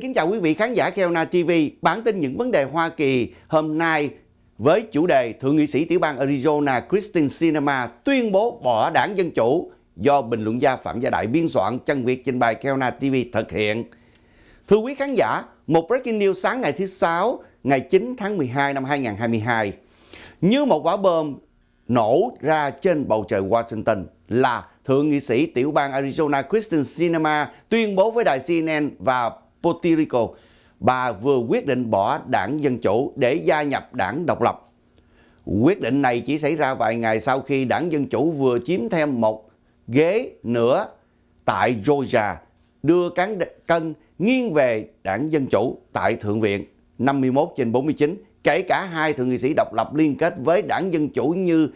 kính chào quý vị khán giả Keona TV, bản tin những vấn đề Hoa Kỳ hôm nay với chủ đề Thượng nghị sĩ tiểu bang Arizona Christine Sinema tuyên bố bỏ đảng Dân Chủ do bình luận gia Phạm Gia Đại biên soạn chân việc trình bày Keona TV thực hiện. Thưa quý khán giả, một breaking news sáng ngày thứ Sáu, ngày 9 tháng 12 năm 2022. Như một quả bom nổ ra trên bầu trời Washington là Thượng nghị sĩ tiểu bang Arizona Kristen Sinema tuyên bố với đài CNN và Puerto bà vừa quyết định bỏ đảng Dân Chủ để gia nhập đảng độc lập. Quyết định này chỉ xảy ra vài ngày sau khi đảng Dân Chủ vừa chiếm thêm một ghế nữa tại Georgia, đưa cán cân nghiêng về đảng Dân Chủ tại Thượng viện 51 trên 49, kể cả hai thượng nghị sĩ độc lập liên kết với đảng Dân Chủ như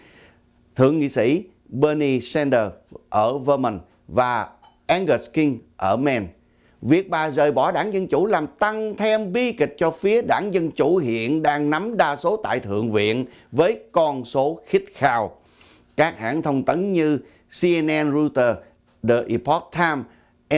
Thượng nghị sĩ Bernie Sanders ở Vermont và Angus King ở Maine. Việc bà rời bỏ đảng Dân Chủ làm tăng thêm bi kịch cho phía đảng Dân Chủ hiện đang nắm đa số tại Thượng viện với con số khích khao. Các hãng thông tấn như CNN, Reuters, The Epoch Times,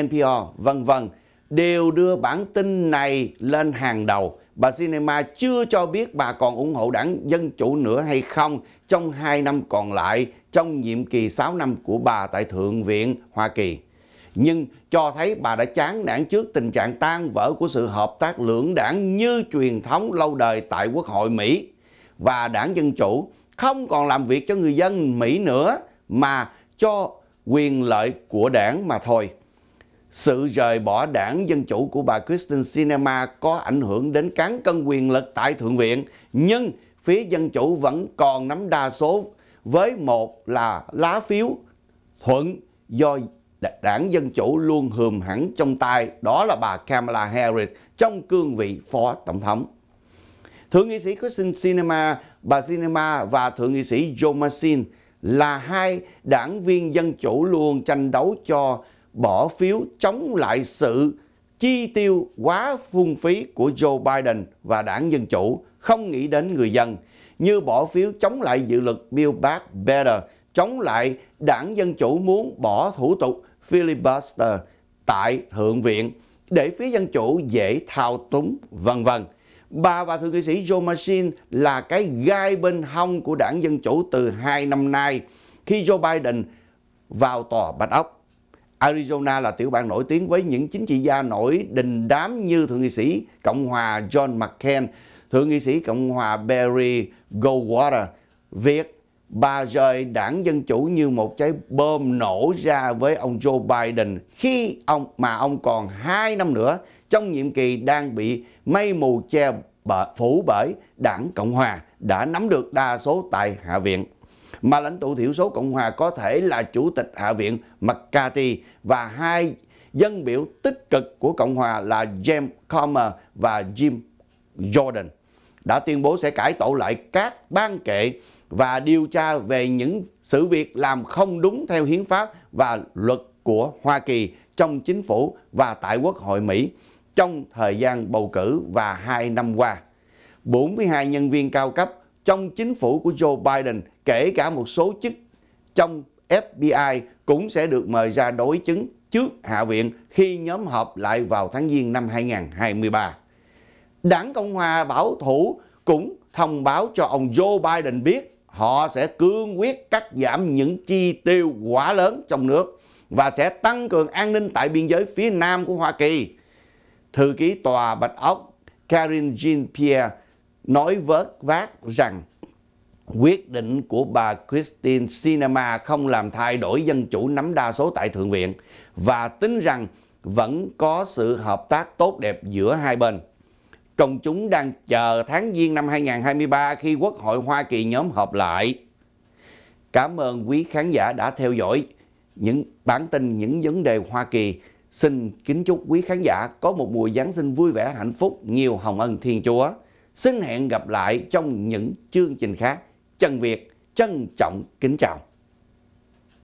NPR, vân vân đều đưa bản tin này lên hàng đầu. Bà Sinema chưa cho biết bà còn ủng hộ đảng Dân Chủ nữa hay không trong 2 năm còn lại trong nhiệm kỳ 6 năm của bà tại Thượng viện Hoa Kỳ nhưng cho thấy bà đã chán nản trước tình trạng tan vỡ của sự hợp tác lưỡng đảng như truyền thống lâu đời tại Quốc hội Mỹ và đảng Dân Chủ không còn làm việc cho người dân Mỹ nữa mà cho quyền lợi của đảng mà thôi. Sự rời bỏ đảng Dân Chủ của bà Kristen Sinema có ảnh hưởng đến cán cân quyền lực tại Thượng viện, nhưng phía Dân Chủ vẫn còn nắm đa số với một là lá phiếu thuận do đảng Dân Chủ luôn hườm hẳn trong tay, đó là bà Kamala Harris trong cương vị phó tổng thống. Thượng nghị sĩ Christine Sinema, bà Sinema và Thượng nghị sĩ Joe Manchin là hai đảng viên Dân Chủ luôn tranh đấu cho bỏ phiếu chống lại sự chi tiêu quá phung phí của Joe Biden và đảng Dân Chủ, không nghĩ đến người dân, như bỏ phiếu chống lại dự luật Build Back Better, chống lại đảng Dân Chủ muốn bỏ thủ tục filibuster tại Thượng viện để phía Dân Chủ dễ thao túng, vân vân. Bà và Thượng nghị sĩ Joe Manchin là cái gai bên hông của đảng Dân Chủ từ hai năm nay khi Joe Biden vào tòa Bạch Ốc. Arizona là tiểu bang nổi tiếng với những chính trị gia nổi đình đám như Thượng nghị sĩ Cộng hòa John McCain, Thượng nghị sĩ Cộng hòa Barry Goldwater. Việc Bà rời đảng Dân Chủ như một trái bom nổ ra với ông Joe Biden khi ông mà ông còn 2 năm nữa trong nhiệm kỳ đang bị mây mù che bờ, phủ bởi đảng Cộng Hòa đã nắm được đa số tại Hạ viện. Mà lãnh tụ thiểu số Cộng Hòa có thể là Chủ tịch Hạ viện McCarthy và hai dân biểu tích cực của Cộng Hòa là James Comer và Jim Jordan đã tuyên bố sẽ cải tổ lại các ban kệ và điều tra về những sự việc làm không đúng theo hiến pháp và luật của Hoa Kỳ trong chính phủ và tại Quốc hội Mỹ trong thời gian bầu cử và 2 năm qua. 42 nhân viên cao cấp trong chính phủ của Joe Biden, kể cả một số chức trong FBI cũng sẽ được mời ra đối chứng trước Hạ viện khi nhóm họp lại vào tháng Giêng năm 2023. Đảng Cộng hòa bảo thủ cũng thông báo cho ông Joe Biden biết họ sẽ cương quyết cắt giảm những chi tiêu quá lớn trong nước và sẽ tăng cường an ninh tại biên giới phía nam của Hoa Kỳ. Thư ký tòa Bạch Ốc Karin Jean-Pierre nói vớt vát rằng quyết định của bà Christine Sinema không làm thay đổi dân chủ nắm đa số tại Thượng viện và tính rằng vẫn có sự hợp tác tốt đẹp giữa hai bên. Công chúng đang chờ tháng Giêng năm 2023 khi Quốc hội Hoa Kỳ nhóm họp lại. Cảm ơn quý khán giả đã theo dõi những bản tin những vấn đề Hoa Kỳ. Xin kính chúc quý khán giả có một mùa Giáng sinh vui vẻ, hạnh phúc, nhiều hồng ân Thiên Chúa. Xin hẹn gặp lại trong những chương trình khác. chân Việt trân trọng kính chào.